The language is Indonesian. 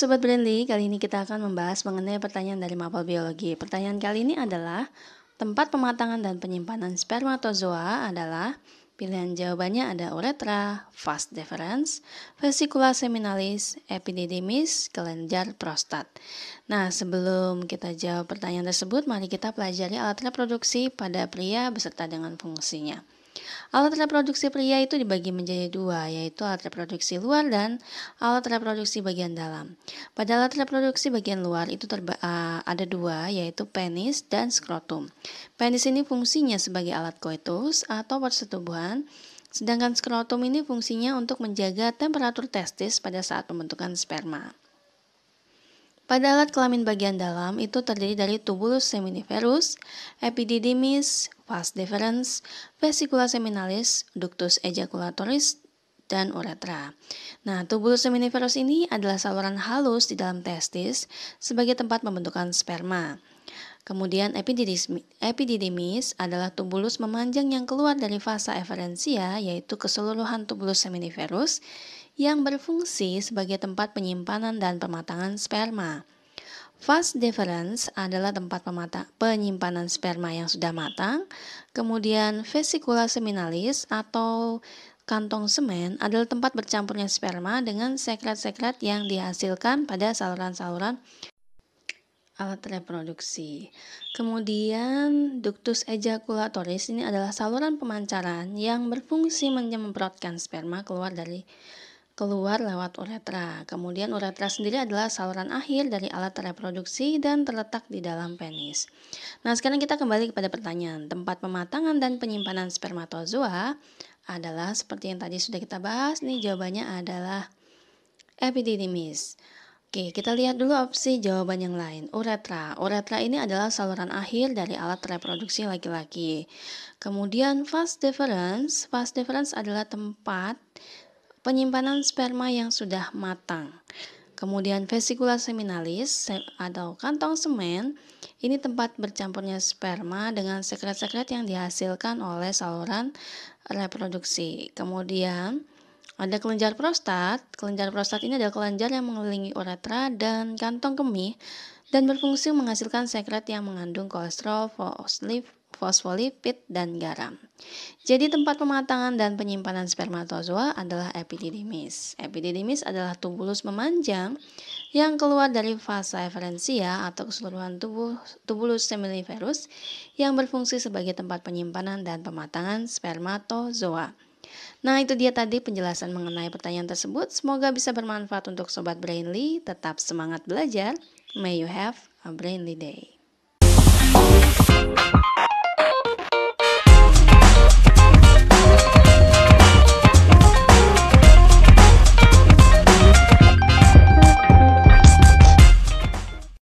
Sobat Brandly, kali ini kita akan membahas mengenai pertanyaan dari mapel biologi. Pertanyaan kali ini adalah, tempat pematangan dan penyimpanan spermatozoa adalah Pilihan jawabannya ada uretra, fast deferens, vesikula seminalis, epididymis, kelenjar prostat. Nah, sebelum kita jawab pertanyaan tersebut, mari kita pelajari alat reproduksi pada pria beserta dengan fungsinya. Alat reproduksi pria itu dibagi menjadi dua, yaitu alat reproduksi luar dan alat reproduksi bagian dalam. Pada alat reproduksi bagian luar itu terba ada dua, yaitu penis dan skrotum. Penis ini fungsinya sebagai alat koitus atau persetubuhan, sedangkan skrotum ini fungsinya untuk menjaga temperatur testis pada saat pembentukan sperma. Pada alat kelamin bagian dalam itu terdiri dari tubulus seminiferus, epididymis, vas deferens, vesicula seminalis, ductus ejaculatoris, dan uretra. Nah, tubulus seminiferus ini adalah saluran halus di dalam testis sebagai tempat pembentukan sperma. Kemudian epididymis adalah tubulus memanjang yang keluar dari fasa eferensia yaitu keseluruhan tubulus seminiferus yang berfungsi sebagai tempat penyimpanan dan pematangan sperma. Fast deferens adalah tempat pemata penyimpanan sperma yang sudah matang, kemudian vesikula seminalis atau kantong semen adalah tempat bercampurnya sperma dengan sekret-sekret yang dihasilkan pada saluran-saluran alat reproduksi. Kemudian, ductus ejaculatoris ini adalah saluran pemancaran yang berfungsi menyemprotkan sperma keluar dari keluar lewat uretra. Kemudian uretra sendiri adalah saluran akhir dari alat reproduksi dan terletak di dalam penis. Nah, sekarang kita kembali kepada pertanyaan. Tempat pematangan dan penyimpanan spermatozoa adalah seperti yang tadi sudah kita bahas. Nih jawabannya adalah epididymis. Oke, kita lihat dulu opsi jawaban yang lain. Uretra. Uretra ini adalah saluran akhir dari alat reproduksi laki-laki. Kemudian vas deferens. Vas deferens adalah tempat penyimpanan sperma yang sudah matang. Kemudian vesikula seminalis atau kantong semen, ini tempat bercampurnya sperma dengan sekret-sekret yang dihasilkan oleh saluran reproduksi. Kemudian ada kelenjar prostat. Kelenjar prostat ini adalah kelenjar yang mengelilingi uretra dan kantong kemih dan berfungsi menghasilkan sekret yang mengandung kolesterol, fosfolipid fosfolipid, dan garam. Jadi tempat pematangan dan penyimpanan spermatozoa adalah epididymis. Epididymis adalah tubulus memanjang yang keluar dari fasa eferensia atau keseluruhan tubuh tubulus seminiferus yang berfungsi sebagai tempat penyimpanan dan pematangan spermatozoa. Nah, itu dia tadi penjelasan mengenai pertanyaan tersebut. Semoga bisa bermanfaat untuk sobat Brainly. Tetap semangat belajar. May you have a Brainly day.